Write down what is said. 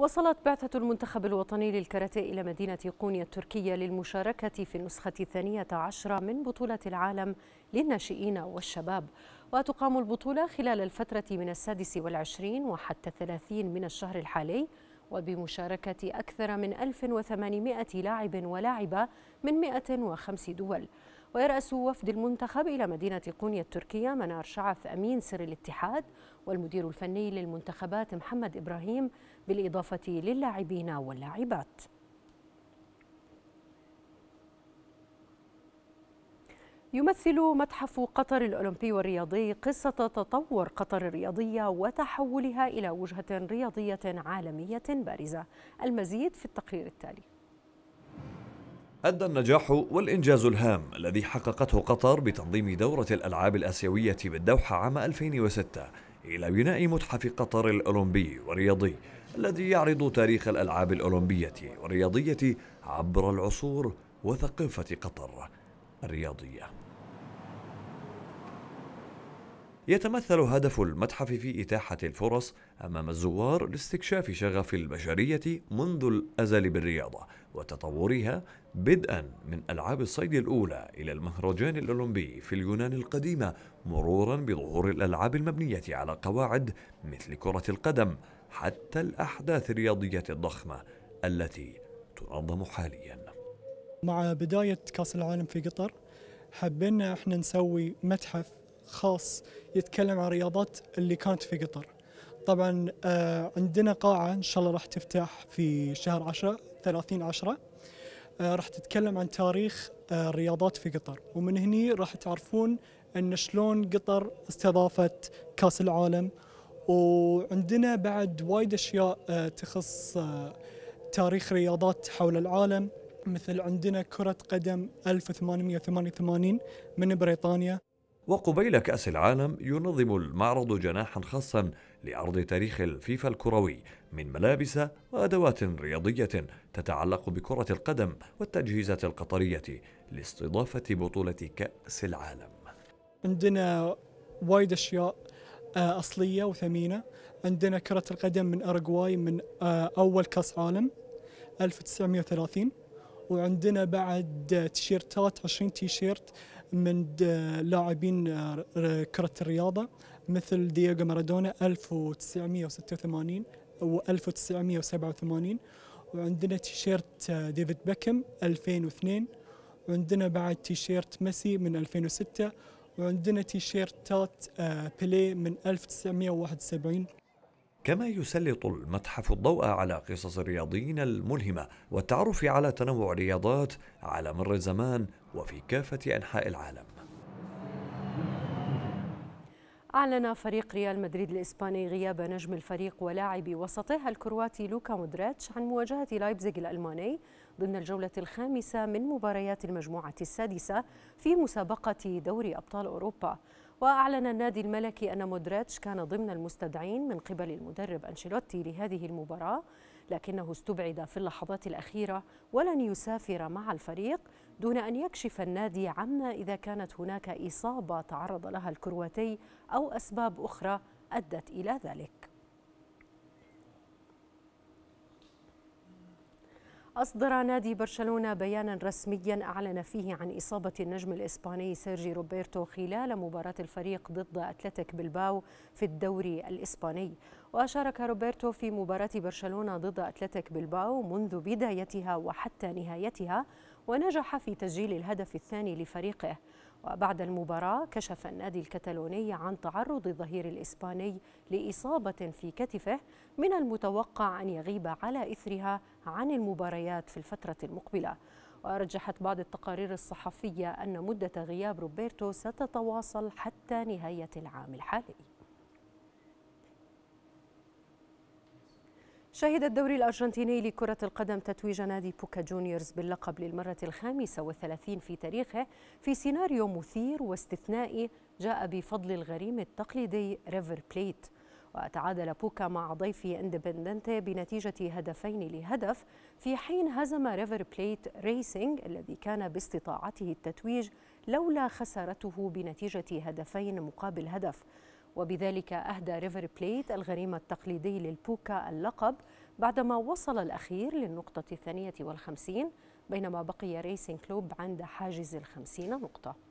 وصلت بعثة المنتخب الوطني للكاراتيه إلى مدينة قونيا التركية للمشاركة في النسخة الثانية عشرة من بطولة العالم للناشئين والشباب وتقام البطولة خلال الفترة من السادس والعشرين وحتى الثلاثين من الشهر الحالي وبمشاركة أكثر من 1800 لاعب ولاعبة من 105 دول ويرأس وفد المنتخب إلى مدينة قونيا التركية منار شعث أمين سر الاتحاد والمدير الفني للمنتخبات محمد إبراهيم بالإضافة للاعبين واللاعبات يمثل متحف قطر الأولمبي والرياضي قصة تطور قطر الرياضية وتحولها إلى وجهة رياضية عالمية بارزة المزيد في التقرير التالي أدى النجاح والإنجاز الهام الذي حققته قطر بتنظيم دورة الألعاب الآسيوية بالدوحة عام 2006 إلى بناء متحف قطر الأولمبي والرياضي الذي يعرض تاريخ الألعاب الأولمبية والرياضية عبر العصور وثقافة قطر الرياضية يتمثل هدف المتحف في إتاحة الفرص أمام الزوار لاستكشاف شغف البشرية منذ الأزل بالرياضة وتطورها بدءا من ألعاب الصيد الأولى إلى المهرجان الأولمبي في اليونان القديمة مرورا بظهور الألعاب المبنية على قواعد مثل كرة القدم حتى الأحداث الرياضية الضخمة التي تنظم حاليا مع بداية كأس العالم في قطر حبينا احنا نسوي متحف خاص يتكلم عن رياضات اللي كانت في قطر طبعا آه، عندنا قاعة إن شاء الله راح تفتح في شهر 10 30 10 راح تتكلم عن تاريخ آه، الرياضات في قطر ومن هني راح تعرفون أن شلون قطر استضافت كأس العالم وعندنا بعد وايد أشياء آه، تخص تاريخ رياضات حول العالم مثل عندنا كرة قدم 1888 من بريطانيا وقبيل كأس العالم ينظم المعرض جناحا خاصا لعرض تاريخ الفيفا الكروي من ملابس وأدوات رياضية تتعلق بكرة القدم والتجهيزات القطرية لاستضافة بطولة كأس العالم عندنا وايد أشياء آه، أصلية وثمينة عندنا كرة القدم من أرجواي من آه، أول كأس عالم 1930 وعندنا بعد تيشيرتات 20 تيشيرت من لاعبين كرة الرياضة مثل دييغو مارادونا 1986 و 1987 وعندنا تيشيرت ديفيد بيكم 2002 وعندنا بعد تيشيرت ميسي من 2006 وعندنا تيشيرتات آه، بيليه من 1971 كما يسلط المتحف الضوء على قصص الرياضيين الملهمة والتعرف على تنوع الرياضات على مر الزمان وفي كافة أنحاء العالم أعلن فريق ريال مدريد الإسباني غياب نجم الفريق ولاعب وسطه الكرواتي لوكا مودريتش عن مواجهة لايبزيغ الألماني ضمن الجولة الخامسة من مباريات المجموعة السادسة في مسابقة دوري أبطال أوروبا وأعلن النادي الملكي أن مودريتش كان ضمن المستدعين من قبل المدرب أنشيلوتي لهذه المباراة لكنه استبعد في اللحظات الأخيرة ولن يسافر مع الفريق دون أن يكشف النادي عما إذا كانت هناك إصابة تعرض لها الكرواتي أو أسباب أخرى أدت إلى ذلك أصدر نادي برشلونة بيانا رسميا أعلن فيه عن إصابة النجم الإسباني سيرجي روبرتو خلال مباراة الفريق ضد أتلتيك بلباو في الدوري الإسباني وشارك روبرتو في مباراة برشلونة ضد أتلتيك بلباو منذ بدايتها وحتى نهايتها ونجح في تسجيل الهدف الثاني لفريقه وبعد المباراة كشف النادي الكتالوني عن تعرض الظهير الإسباني لإصابة في كتفه من المتوقع أن يغيب على إثرها عن المباريات في الفترة المقبلة ورجحت بعض التقارير الصحفية أن مدة غياب روبرتو ستتواصل حتى نهاية العام الحالي شهد الدوري الأرجنتيني لكرة القدم تتويج نادي بوكا جونيورز باللقب للمرة الخامسة والثلاثين في تاريخه في سيناريو مثير واستثنائي جاء بفضل الغريم التقليدي ريفر بليت وتعادل بوكا مع ضيفي اندبندنتي بنتيجة هدفين لهدف في حين هزم ريفر بليت ريسينج الذي كان باستطاعته التتويج لولا خسارته بنتيجة هدفين مقابل هدف وبذلك أهدى ريفر بليت الغريم التقليدي للبوكا اللقب بعدما وصل الأخير للنقطة الثانية والخمسين بينما بقي ريسين كلوب عند حاجز الخمسين نقطة